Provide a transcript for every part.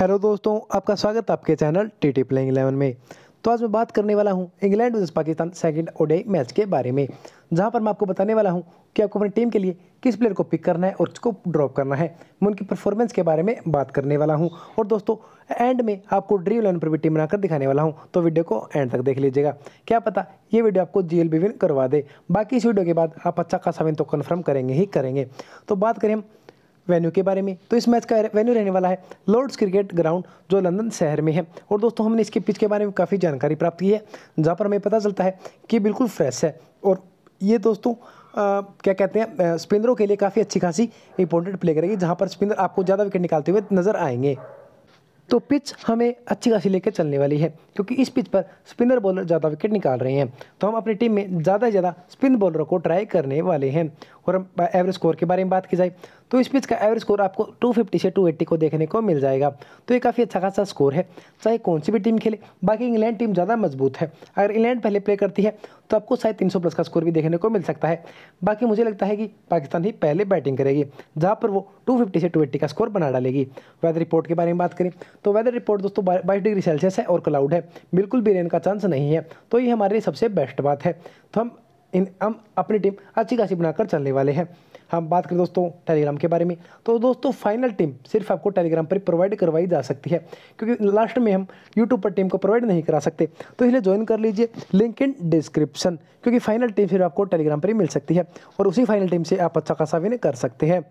hello दोस्तों आपका स्वागत है आपके channel T T playing eleven में तो आज मैं बात करने वाला हूं England versus Pakistan second ODI match के बारे में जहां पर मैं आपको बताने वाला हूं कि आपको अपनी टीम के लिए किस प्लेयर को पिक करना है और किसको ड्रॉप करना है मैं उनकी परफॉर्मेंस के बारे में बात करने वाला हूँ और दोस्तों एंड में आपको ड्रीम इलेवन पर भी टीम बनाकर दिखाने वाला हूँ तो वीडियो को एंड तक देख लीजिएगा क्या पता ये वीडियो आपको जी विन करवा दे बाकी इस वीडियो के बाद आप अच्छा खासा विन तो कन्फर्म करेंगे ही करेंगे तो बात करें वेन्यू के बारे में तो इस मैच का वेन्यू रहने वाला है लॉर्ड्स क्रिकेट ग्राउंड जो लंदन शहर में है और दोस्तों हमने इसके पिच के बारे में काफ़ी जानकारी प्राप्त की है जहाँ पर हमें पता चलता है कि बिल्कुल फ्रेश है और ये दोस्तों आ, क्या कहते हैं स्पिनरों के लिए काफ़ी अच्छी खासी इंपॉर्टेंट प्ले करेगी जहाँ पर स्पिनर आपको ज़्यादा विकेट निकालते हुए नज़र आएंगे तो पिच हमें अच्छी खासी लेकर चलने वाली है क्योंकि इस पिच पर स्पिनर बॉलर ज़्यादा विकेट निकाल रहे हैं तो हम अपनी टीम में ज़्यादा से ज़्यादा स्पिन बॉलरों को ट्राई करने वाले हैं और हम एवरेज स्कोर के बारे में बात की जाए तो इस पिच का एवरेज स्कोर आपको 250 से 280 को देखने को मिल जाएगा तो ये काफ़ी अच्छा खासा स्कोर है चाहे कौन सी भी टीम खेले बाकी इंग्लैंड टीम ज़्यादा मजबूत है अगर इंग्लैंड पहले प्ले करती है तो आपको शायद 300 प्लस का स्कोर भी देखने को मिल सकता है बाकी मुझे लगता है कि पाकिस्तान ही पहले बैटिंग करेगी जहाँ पर वो टू से टू का स्कोर बना डालेगी वेदर रिपोर्ट के बारे में बात करें तो वेदर रिपोर्ट दोस्तों बाईस डिग्री सेल्सियस है और क्लाउड है बिल्कुल भी रेन का चांस नहीं है तो ये हमारे लिए सबसे बेस्ट बात है तो हम इन हम अपनी टीम अच्छी खासी बनाकर चलने वाले हैं हम बात करें दोस्तों टेलीग्राम के बारे में तो दोस्तों फाइनल टीम सिर्फ आपको टेलीग्राम पर प्रोवाइड करवाई जा सकती है क्योंकि लास्ट में हम यूट्यूब पर टीम को प्रोवाइड नहीं करा सकते तो इसलिए ज्वाइन कर लीजिए लिंक इन डिस्क्रिप्शन क्योंकि फाइनल टीम सिर्फ आपको टेलीग्राम पर ही मिल सकती है और उसी फाइनल टीम से आप अच्छा खासा विन कर सकते हैं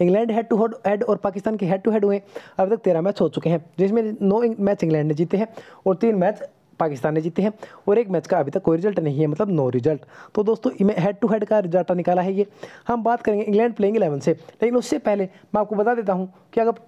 England head to head head और पाकिस्तान के हेड टू हेड हुए अब तक तेरह मैच हो चुके हैं जिसमें नौ मैच इंग्लैंड ने जीते हैं और तीन मैच पाकिस्तान ने जीती है और एक मैच का अभी तक कोई रिजल्ट नहीं है मतलब नो रिजल्ट तो दोस्तों हेड टू हेड का डाटा निकाला है ये हम बात करेंगे इंग्लैंड प्लेइंग इलेवन से लेकिन उससे पहले मैं आपको बता देता हूँ कि अगर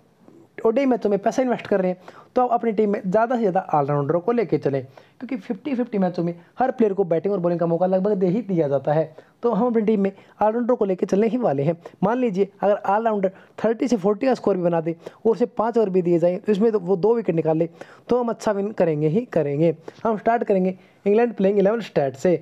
और डे मैचों में पैसा इन्वेस्ट कर रहे हैं तो आप अपनी टीम में ज़्यादा से ज़्यादा ऑलराउंडरों को लेकर चलें क्योंकि फिफ्टी फिफ्टी मैचों में हर प्लेयर को बैटिंग और बॉलिंग का मौका लगभग दे ही दिया जाता है तो हम अपनी टीम में ऑलराउंडरों को लेकर चलने ही वाले हैं मान लीजिए अगर ऑलराउंडर थर्टी से फोर्टी का स्कोर भी बना दे और उसे पाँच ओवर भी दिए जाएँ उसमें तो, तो वो दो विकेट ले तो हम अच्छा विन करेंगे ही करेंगे हम स्टार्ट करेंगे इंग्लैंड प्लेइंग इलेवन स्टैट से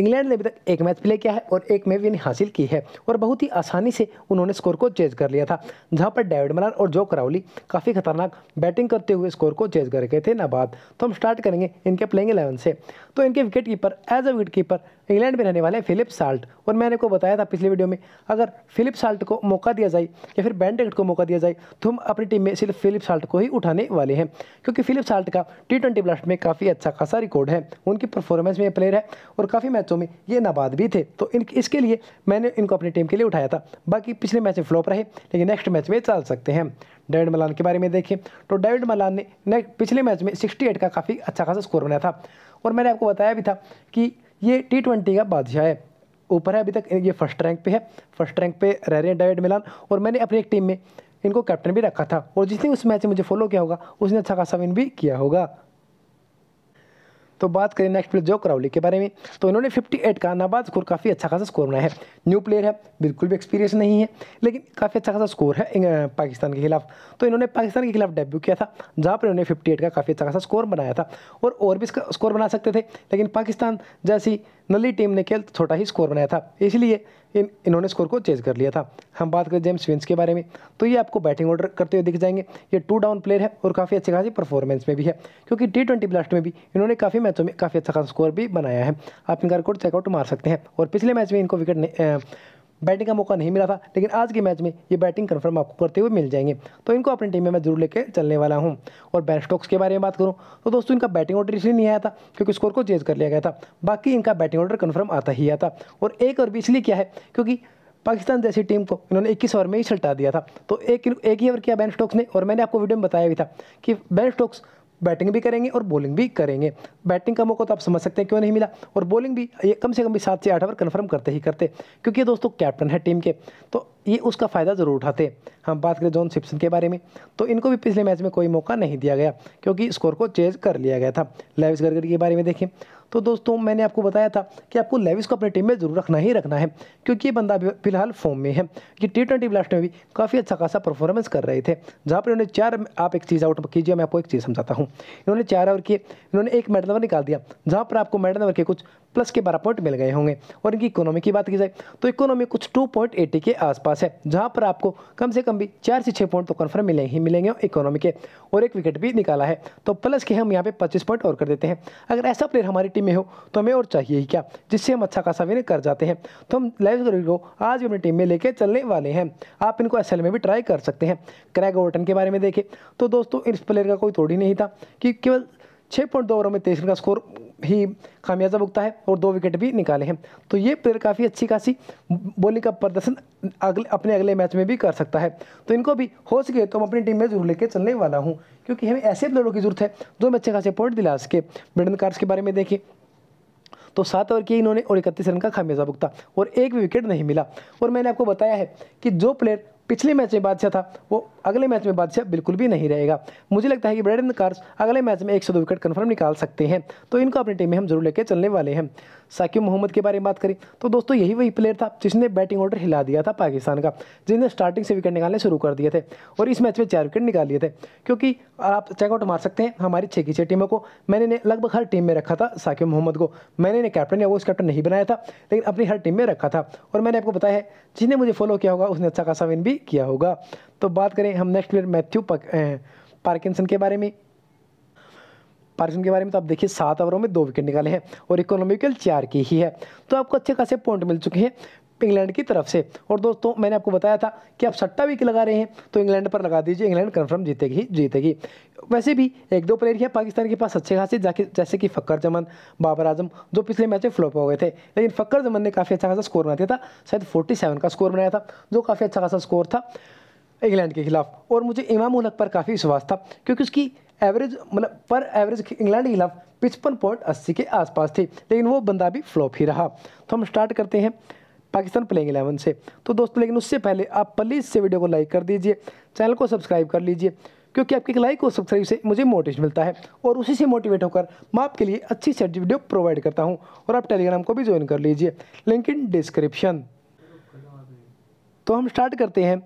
इंग्लैंड ने अभी तक एक मैच प्ले किया है और एक में विन हासिल की है और बहुत ही आसानी से उन्होंने स्कोर को चेज कर लिया था जहाँ पर डेविड मलान और जो क्राउली काफ़ी खतरनाक बैटिंग करते हुए स्कोर को चेज कर गए थे नाबाद तो हम स्टार्ट करेंगे इनके प्लेइंग एलेवन से तो इनके wicket keeper as a wicket keeper England में रहने वाले फिलिप साल्ट और मैंने को बताया था पिछले वीडियो में अगर फिलिप साल्ट को मौका दिया जाए या फिर बैन टिकट को मौका दिया जाए तो हम अपनी टीम में सिर्फ फिलिप साल्ट को ही उठाने वाले हैं क्योंकि फिलिप साल्ट का टी ट्वेंटी ब्लास्ट में काफ़ी अच्छा खासा रिकॉर्ड है उनकी परफॉर्मेंस में प्लेयर है और काफ़ी मैच मैचों में ये नाबाद भी थे तो इन इसके लिए मैंने इनको अपनी टीम के लिए उठाया था बाकी पिछले मैच में फ्लॉप रहे लेकिन नेक्स्ट मैच में चल सकते हैं डेविड मलान के बारे में देखें तो डेविड मलान ने नेक्स्ट पिछले मैच में सिक्सटी का काफ़ी अच्छा खासा स्कोर बनाया था और मैंने आपको बताया भी था कि ये टी ट्वेंटी का बादशाह है ऊपर है अभी तक ये फर्स्ट रैंक पे है फर्स्ट रैंक पे रह रहे हैं डेविड मिलान और मैंने अपनी एक टीम में इनको कैप्टन भी रखा था और जिसने उस मैच में मुझे फॉलो किया होगा उसने अच्छा खासा विन भी किया होगा तो बात करें नेक्स्ट प्लेयर जो क्राउली के बारे में तो इन्होंने 58 का नाबाद स्कोर काफ़ी अच्छा खासा स्कोर बनाया है न्यू प्लेयर है बिल्कुल भी एक्सपीरियंस नहीं है लेकिन काफ़ी अच्छा खासा स्कोर है पाकिस्तान के खिलाफ तो इन्होंने पाकिस्तान के खिलाफ डेब्यू किया था जहाँ पर इन्होंने फिफ्टी का काफ़ी अच्छा खासा स्कोर बनाया था और और भी इसका स्कोर बना सकते थे लेकिन पाकिस्तान जैसी नली टीम ने खेल छोटा ही स्कोर बनाया था इसलिए इन इन्होंने स्कोर को चेज कर लिया था हम बात करें जेम्स विंस के बारे में तो ये आपको बैटिंग ऑर्डर करते हुए दिख जाएंगे ये टू डाउन प्लेयर है और काफ़ी अच्छी खासी परफॉर्मेंस में भी है क्योंकि टी ट्वेंटी ब्लास्ट में भी इन्होंने काफ़ी मैचों में काफ़ी अच्छा खासा स्कोर भी बनाया है आप इनका रिकॉर्ड चेकआउट मार सकते हैं और पिछले मैच में इनको विकेट बैटिंग का मौका नहीं मिला था लेकिन आज के मैच में ये बैटिंग कन्फर्म आपको करते हुए मिल जाएंगे तो इनको अपनी टीम में मैं जरूर लेकर चलने वाला हूँ और बैन स्टॉक्स के बारे में बात करूँ तो दोस्तों इनका बैटिंग ऑर्डर इसलिए नहीं आया था क्योंकि स्कोर को चेंज कर लिया गया था बाकी इनका बैटिंग ऑर्डर कन्फर्म आता ही आता और एक और भी इसलिए क्या है क्योंकि पाकिस्तान जैसी टीम को इन्होंने 21 ओवर में ही छलटा दिया था तो एक एक ही ओवर किया बैन स्टॉक्स ने और मैंने आपको वीडियो में बताया भी था कि बैन स्टॉक्स बैटिंग भी करेंगे और बॉलिंग भी करेंगे बैटिंग का मौका तो आप समझ सकते हैं क्यों नहीं मिला और बॉलिंग भी ये कम से कम भी सात से आठ ओवर कन्फर्म करते ही करते क्योंकि दोस्तों कैप्टन है टीम के तो ये उसका फ़ायदा ज़रूर उठाते हम बात करें जॉन सिप्सन के बारे में तो इनको भी पिछले मैच में कोई मौका नहीं दिया गया क्योंकि स्कोर को चेंज कर लिया गया था लेविस गर्गर के बारे में देखें तो दोस्तों मैंने आपको बताया था कि आपको लेविस को अपनी टीम में ज़रूर रखना ही रखना है क्योंकि ये बंदा फिलहाल फॉर्म में है ये टी ट्वेंटी ब्लास्ट में भी काफ़ी अच्छा खासा परफॉर्मेंस कर रहे थे जहाँ पर इन्होंने चार आप एक चीज़ आउट कीजिए मैं आपको एक चीज़ समझाता हूँ इन्होंने चार ओवर किए इन्होंने एक मेडल ओवर निकाल दिया जहाँ पर आपको मेडल के कुछ प्लस के बारह पॉइंट मिल गए होंगे और इनकी इकोनॉमी की बात की जाए तो इकोनॉमी कुछ टू पॉइंट के आसपास है जहाँ पर आपको कम से कम भी चार से छः पॉइंट तो कन्फर्म मिले ही मिलेंगे इकोनॉमी के और एक विकेट भी निकाला है तो प्लस के हम यहाँ पे पच्चीस पॉइंट और कर देते हैं अगर ऐसा प्लेयर हमारी टीम में हो तो हमें और चाहिए ही क्या जिससे हम अच्छा खासा विन कर जाते हैं तो हम लाइव को आज अपनी टीम में लेके चलने वाले हैं आप इनको एस में भी ट्राई कर सकते हैं क्रैग ओवर्टन के बारे में देखें तो दोस्तों इस प्लेयर का कोई तोड़ ही नहीं था कि केवल छः पॉइंट दो ओवरों में तेईस रन का स्कोर ही खामियाजा भुगता है और दो विकेट भी निकाले हैं तो ये प्लेयर काफ़ी अच्छी खासी बॉलिंग का प्रदर्शन अगले अपने अगले मैच में भी कर सकता है तो इनको भी हो सके तो मैं अपनी टीम में जरूर लेकर चलने वाला हूँ क्योंकि हमें ऐसे प्लेयरों की जरूरत है जो अच्छे खासे पॉइंट दिला सके ब्रिटन कार्स के बारे में देखें तो सात ओवर किए इन्होंने और इकतीस रन का खामियाजा भुगता और एक भी विकेट नहीं मिला और मैंने आपको बताया है कि जो प्लेयर पिछले मैच में बादशाह था वो अगले मैच में बादशाह बिल्कुल भी नहीं रहेगा मुझे लगता है कि ब्रैडन कार्स अगले मैच में एक सौ दो विकेट कन्फर्म निकाल सकते हैं तो इनको अपनी टीम में हम जरूर लेकर चलने वाले हैं साकिब मोहम्मद के बारे में बात करें तो दोस्तों यही वही प्लेयर था जिसने बैटिंग ऑर्डर हिला दिया था पाकिस्तान का जिसने स्टार्टिंग से विकेट निकालने शुरू कर दिए थे और इस मैच में चार विकेट निकाल लिए थे क्योंकि आप चेकआउट मार सकते हैं हमारी छः की छः टीमों को मैंने लगभग हर टीम में रखा था साकिब मोहम्मद को मैंने कैप्टन या वो कैप्टन नहीं बनाया था लेकिन अपनी हर टीम में रखा था और मैंने आपको बताया है जिसने मुझे फॉलो किया होगा उसने अच्छा खासा विन भी किया होगा तो बात करें हम नेक्स्ट प्लेयर मैथ्यू पार्किसन के बारे में पाकिस्तान के बारे में तो आप देखिए सात ओवरों में दो विकेट निकाले हैं और इकोनॉमिकल चार की ही है तो आपको अच्छे खासे पॉइंट मिल चुके हैं इंग्लैंड की तरफ से और दोस्तों मैंने आपको बताया था कि आप सट्टा विकेट लगा रहे हैं तो इंग्लैंड पर लगा दीजिए इंग्लैंड कन्फर्म जीतेगी जीतेगी वैसे भी एक दो प्लेयर हैं पाकिस्तान के पास अच्छे खासे जैसे कि फ़क्कर जमन बाबर आजम जो पिछले मैच में फ्लॉप हो गए थे लेकिन फक्कर जमन ने काफ़ी अच्छा खासा स्कोर बना दिया था शायद फोर्टी का स्कोर बनाया था जो काफ़ी अच्छा खासा स्कोर था इंग्लैंड के खिलाफ और मुझे इमाम उलक पर काफ़ी विश्वास था क्योंकि उसकी एवरेज मतलब पर एवरेज इंग्लैंड के खिलाफ पिचपन पॉइंट अस्सी के आसपास थी लेकिन वो बंदा भी फ्लॉप ही रहा तो हम स्टार्ट करते हैं पाकिस्तान प्लेइंग एलेवन से तो दोस्तों लेकिन उससे पहले आप प्लीज़ से वीडियो को लाइक कर दीजिए चैनल को सब्सक्राइब कर लीजिए क्योंकि आपकी लाइक और सब्सक्राइब से मुझे मोटिवेशन मिलता है और उसी से मोटिवेट होकर मैं आपके लिए अच्छी से वीडियो प्रोवाइड करता हूँ और आप टेलीग्राम को भी ज्वाइन कर लीजिए लिंक इन डिस्क्रिप्शन तो हम स्टार्ट करते हैं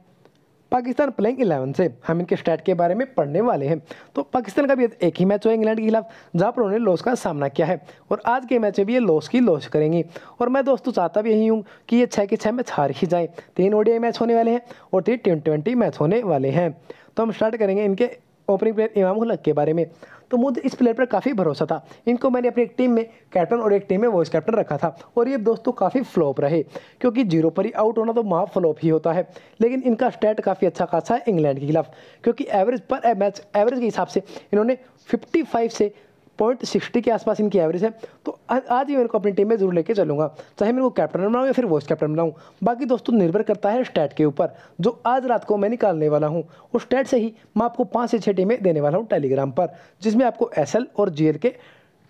पाकिस्तान प्लेइंग इलेवन से हम इनके स्टैट के बारे में पढ़ने वाले हैं तो पाकिस्तान का भी एक ही मैच हुआ इंग्लैंड के खिलाफ जहाँ पर उन्होंने लॉस का सामना किया है और आज के मैच में भी ये लॉस की लॉस करेंगी और मैं दोस्तों चाहता भी यही हूँ कि ये छः के छः मैच हार ही जाएँ तीन ओडिया मैच होने वाले हैं और तीन ट्वेंटी मैच होने वाले हैं तो हम स्टार्ट करेंगे इनके ओपनिंग प्लेयर इमाम उलग के बारे में तो मुझे इस प्लेयर पर काफ़ी भरोसा था इनको मैंने अपनी एक टीम में कैप्टन और एक टीम में वॉइस कैप्टन रखा था और ये दोस्तों काफ़ी फ्लॉप रहे क्योंकि जीरो पर ही आउट होना तो महा फ्लॉप ही होता है लेकिन इनका स्टैट काफ़ी अच्छा खासा है इंग्लैंड के खिलाफ क्योंकि एवरेज पर मैच eh, एवरेज के हिसाब से इन्होंने फिफ्टी से पॉइंट सिक्सटी के आसपास इनकी एवरेज है तो आज ही मेरे को अपनी टीम में जरूर लेके चलूँगा चाहे मेरे को कैप्टन बनाऊँ या फिर वॉइस कैप्टन बनाऊँ बाकी दोस्तों निर्भर करता है स्टैट के ऊपर जो आज रात को मैं निकालने वाला हूँ उस स्टैट से ही मैं आपको पाँच से छः टीमें देने वाला हूँ टेलीग्राम पर जिसमें आपको एस और जी के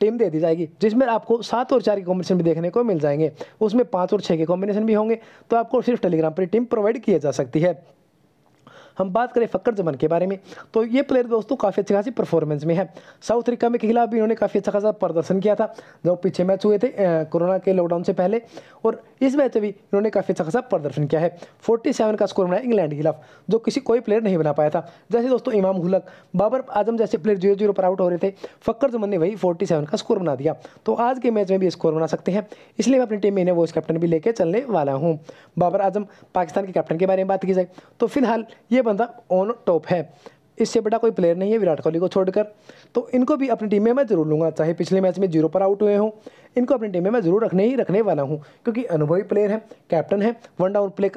टीम दे दी जाएगी जिसमें आपको सात और चार के कॉम्बिनेशन भी देखने को मिल जाएंगे उसमें पाँच और छः के कॉम्बिनेशन भी होंगे तो आपको सिर्फ टेलीग्राम पर टीम प्रोवाइड किया जा सकती है हम बात करें फक्कर जमन के बारे में तो ये प्लेयर दोस्तों काफ़ी अच्छी खासी परफॉर्मेंस में है साउथ अफ्रीका में के खिलाफ भी इन्होंने काफ़ी अच्छा खासा प्रदर्शन किया था जब पीछे मैच हुए थे कोरोना के लॉकडाउन से पहले और इस मैच में भी इन्होंने काफ़ी अच्छा खासा प्रदर्शन किया है फोर्टी का स्कोर बनाया इंग्लैंड के खिलाफ जो किसी कोई प्लेयर नहीं बना पाया था जैसे दोस्तों इमाम हुलक बाबर आजम जैसे प्लेयर जीरो जीरो पर आउट हो रहे थे फ़क्र जमन ने वही फोर्टी का स्कोर बना दिया तो आज के मैच में भी स्कोर बना सकते हैं इसलिए मैं अपनी टीम में इन्हें वॉइस कैप्टन भी लेकर चलने वाला हूँ बाबर आजम पाकिस्तान के कैप्टन के बारे में बात की जाए तो फिलहाल ये बंदा ऑन टॉप है इससे बड़ा कोई प्लेयर नहीं है विराट कोहली को छोड़कर तो इनको भी अपनी टीम में मैं जरूर लूँगा चाहे पिछले मैच में जीरो पर आउट हुए हों इनको अपनी टीम में मैं जरूर रखने ही रखने वाला हूँ क्योंकि अनुभवी प्लेयर है कैप्टन है वन डाउन प्ले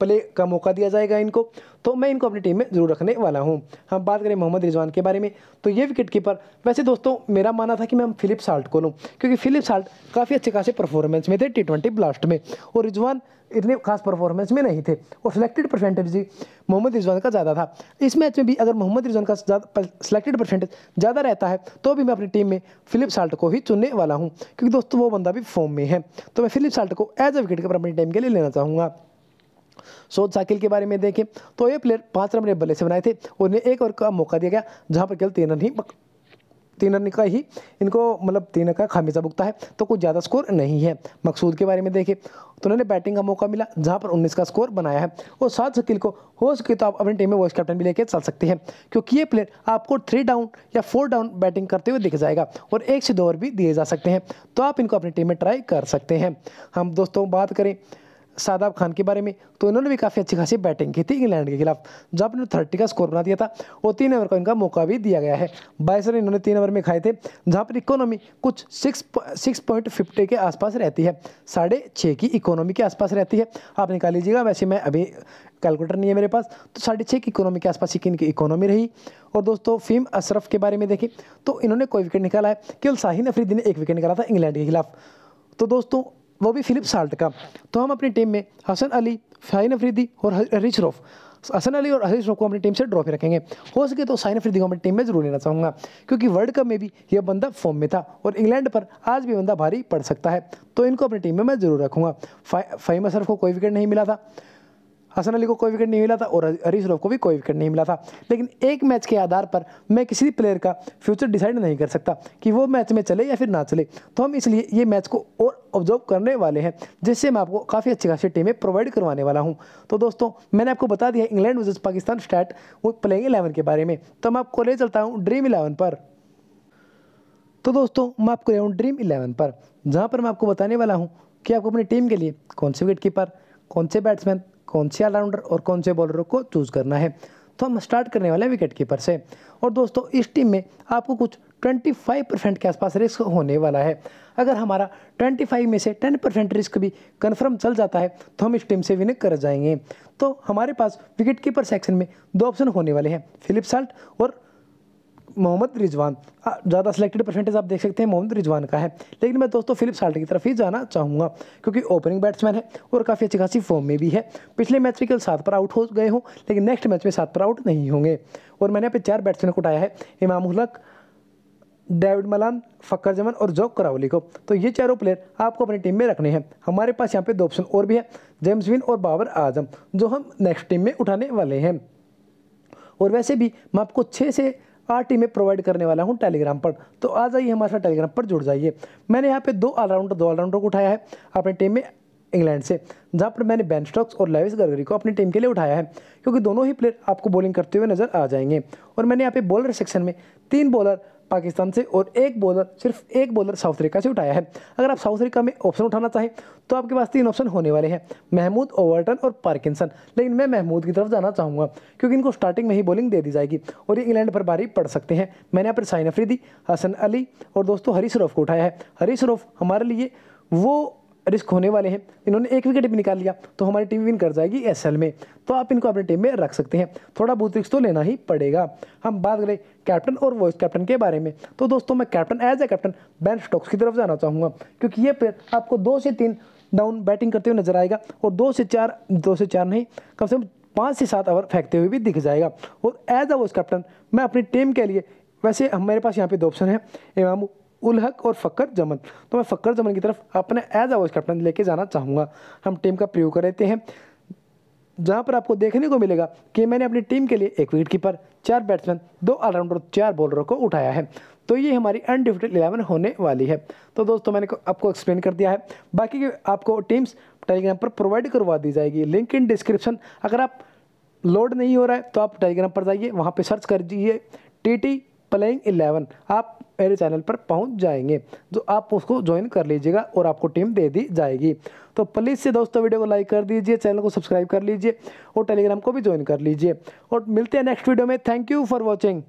प्ले का मौका दिया जाएगा इनको तो मैं इनको अपनी टीम में ज़रूर रखने वाला हूँ हम बात करें मोहम्मद रिजवान के बारे में तो ये विकेट कीपर वैसे दोस्तों मेरा मानना था कि मैं फिलिप साल्ट को लूँ क्योंकि फिलिप साल्ट काफ़ी अच्छे खासे परफॉर्मेंस में थे टी ट्वेंटी ब्लास्ट में और रिजवान इतने खास परफॉर्मेंस में नहीं थे और सिलेक्टेड परसेंटेज भी मोहम्मद रिजवान का ज़्यादा था इस मैच में भी अगर मोहम्मद रिजवान का सिलेक्टेड परसेंटेज ज़्यादा रहता है तो भी मैं अपनी टीम में फिलिप साल्ट को ही चुनने वाला हूँ क्योंकि दोस्तों वो बंदा भी फॉर्म में है तो मैं फिलिप साल्ट को एज अ विकेट कीपर अपनी टीम के लिए लेना चाहूँगा शोध साकिल के बारे में देखें तो ये प्लेयर पाँच रन अपने बल्ले से बनाए थे उन्हें एक और का मौका दिया गया जहाँ पर केवल तीन रन ही तीन रन का ही इनको मतलब तीन रन का खामिजा भुगता है तो कुछ ज़्यादा स्कोर नहीं है मकसूद के बारे में देखें तो उन्होंने बैटिंग का मौका मिला जहां पर 19 का स्कोर बनाया है और साथ शकील को हो सके तो आप अपनी टीम में वाइस कैप्टन भी लेकर चल सकते हैं क्योंकि ये प्लेयर आपको थ्री डाउन या फोर डाउन बैटिंग करते हुए दिख जाएगा और एक से दो ओवर भी दिए जा सकते हैं तो आप इनको अपनी टीम में ट्राई कर सकते हैं हम दोस्तों बात करें शादाब खान के बारे में तो इन्होंने भी काफ़ी अच्छी खासी बैटिंग की थी इंग्लैंड के खिलाफ जब इन्होंने थर्टी का स्कोर बना दिया था और तीन ओवर का इनका मौका भी दिया गया है बाईस रन इन्होंने तीन ओवर में खाए थे जहाँ पर इकोनॉमी कुछ सिक्स सिक्स पॉइंट फिफ्टी के आसपास रहती है साढ़े छः की इकोनॉमी के आसपास रहती है आप निकाल लीजिएगा वैसे मैं अभी कैलकुलेटर नहीं है मेरे पास तो साढ़े छः की इकोनॉमी के आसपास ही इनकी इकोनॉमी रही और दोस्तों फीम अशरफ के बारे में देखें तो इन्होंने कोई विकेट निकाला है केवल शाहीन अफरीदी ने एक विकेट निकाला था इंग्लैंड के खिलाफ तो दोस्तों वो भी फिलिप साल्ट का तो हम अपनी टीम में हसन अली फाइन अफरीदी और हरीश रॉफ हसन अली और हरीश रॉफ को अपनी टीम से ड्रॉप रखेंगे हो सके तो साइन अफरीदी को अपनी टीम में जरूर लेना चाहूँगा क्योंकि वर्ल्ड कप में भी यह बंदा फॉर्म में था और इंग्लैंड पर आज भी बंदा भारी पड़ सकता है तो इनको अपनी टीम में मैं ज़रूर रखूँगा फाइम अशरफ को कोई विकेट नहीं मिला था हसन अली को कोई विकेट नहीं मिला था और हरीश रॉफ को भी कोई विकेट नहीं मिला था लेकिन एक मैच के आधार पर मैं किसी भी प्लेयर का फ्यूचर डिसाइड नहीं कर सकता कि वो मैच में चले या फिर ना चले तो हम इसलिए ये मैच को और ऑब्जर्व करने वाले हैं जिससे मैं आपको काफ़ी अच्छी खासी टीमें प्रोवाइड करवाने वाला हूँ तो दोस्तों मैंने आपको बता दिया इंग्लैंड वर्जेज पाकिस्तान स्टैट वो प्लेइंग इलेवन के बारे में तो मैं आपको ले चलता हूँ ड्रीम इलेवन पर तो दोस्तों मैं आपको ले हूँ ड्रीम इलेवन पर जहाँ पर मैं आपको बताने वाला हूँ कि आपको अपनी टीम के लिए कौन से विकेट कीपर कौन से बैट्समैन कौन से ऑलराउंडर और कौन से बॉलरों को चूज़ करना है तो हम स्टार्ट करने वाले हैं विकेट कीपर से और दोस्तों इस टीम में आपको कुछ 25 परसेंट के आसपास रिस्क होने वाला है अगर हमारा 25 में से 10 परसेंट रिस्क भी कन्फर्म चल जाता है तो हम इस टीम से विन कर जाएंगे तो हमारे पास विकेट कीपर सेक्शन में दो ऑप्शन होने वाले हैं फिलिप साल्ट और मोहम्मद रिजवान ज़्यादा सिलेक्टेड परसेंटेज आप देख सकते हैं मोहम्मद रिजवान का है लेकिन मैं दोस्तों फिलिप साल्ट की तरफ ही जाना चाहूँगा क्योंकि ओपनिंग बैट्समैन है और काफ़ी अच्छी खासी फॉर्म में भी है पिछले मैच में केवल सात पर आउट हो गए हों लेकिन नेक्स्ट मैच में सात पर आउट नहीं होंगे और मैंने अपने चार बैट्समैन को उठाया है इमाम उलक डेविड मलान फकर जमन और जॉक करावली को तो ये चारों प्लेयर आपको अपनी टीम में रखने हैं हमारे पास यहाँ पे दो ऑप्शन और भी है जेम्स विन और बाबर आजम जो हम नेक्स्ट टीम में उठाने वाले हैं और वैसे भी मैं आपको छः से आठ में प्रोवाइड करने वाला हूँ टेलीग्राम पर तो आ जाइए हमारे साथ टेलीग्राम पर जुड़ जाइए मैंने यहाँ पे दो ऑलराउंडर दो ऑलराउंडर को उठाया है अपनी टीम में इंग्लैंड से जहाँ पर मैंने बैन स्टॉक्स और लेविस गर्गरी को अपनी टीम के लिए उठाया है क्योंकि दोनों ही प्लेयर आपको बॉलिंग करते हुए नजर आ जाएंगे और मैंने यहाँ पे बॉलर सेक्शन में तीन बॉलर पाकिस्तान से और एक बॉलर सिर्फ एक बॉलर साउथ अफ्रीका से उठाया है अगर आप साउथ अफ्रीका में ऑप्शन उठाना चाहें तो आपके पास तीन ऑप्शन होने वाले हैं महमूद ओवरटन और पार्किंसन लेकिन मैं महमूद की तरफ जाना चाहूँगा क्योंकि इनको स्टार्टिंग में ही बॉलिंग दे दी जाएगी और ये इंग्लैंड पर भारी पड़ सकते हैं मैंने यहाँ पर साइन अफरीदी हसन अली और दोस्तों हरी रॉफ को उठाया है हरी श्रोफ़ हमारे लिए वो रिस्क होने वाले हैं इन्होंने एक विकेट भी निकाल लिया तो हमारी टीम विन कर जाएगी एस में तो आप इनको अपनी टीम में रख सकते हैं थोड़ा बहुत रिस्क तो लेना ही पड़ेगा हम बात करें कैप्टन और वॉइस कैप्टन के बारे में तो दोस्तों मैं captain as a captain Ben Stokes की तरफ जाना चाहूँगा क्योंकि ये प्लेयर आपको दो से तीन डाउन बैटिंग करते हुए नजर आएगा और दो से चार दो से चार नहीं कम से कम पाँच से सात ओवर फेंकते हुए भी दिख जाएगा और एज अ वॉइस कैप्टन मैं अपनी टीम के लिए वैसे हमारे पास यहाँ पे दो ऑप्शन है इमामू उलहक और फ़कर जमन तो मैं फ़कर जमन की तरफ अपने एज अ वाइस कैप्टन लेके जाना चाहूँगा हम टीम का प्रयोग कर लेते हैं जहां पर आपको देखने को मिलेगा कि मैंने अपनी टीम के लिए एक विकेट कीपर चार बैट्समैन दो ऑलराउंडर चार बॉलरों को उठाया है तो ये हमारी अनडिफिटेड इलेवन होने वाली है तो दोस्तों मैंने आपको एक्सप्लेन कर दिया है बाकी के आपको टीम्स टेलीग्राम पर प्रोवाइड करवा दी जाएगी लिंक इन डिस्क्रिप्शन अगर आप लोड नहीं हो रहा है तो आप टेलीग्राम पर जाइए वहाँ पर सर्च कर दीजिए टी टी प्लेइंग इलेवन आप मेरे चैनल पर पहुंच जाएंगे जो तो आप उसको ज्वाइन कर लीजिएगा और आपको टीम दे दी जाएगी तो प्लीज़ से दोस्तों वीडियो को लाइक कर दीजिए चैनल को सब्सक्राइब कर लीजिए और टेलीग्राम को भी ज्वाइन कर लीजिए और मिलते हैं नेक्स्ट वीडियो में थैंक यू फॉर वॉचिंग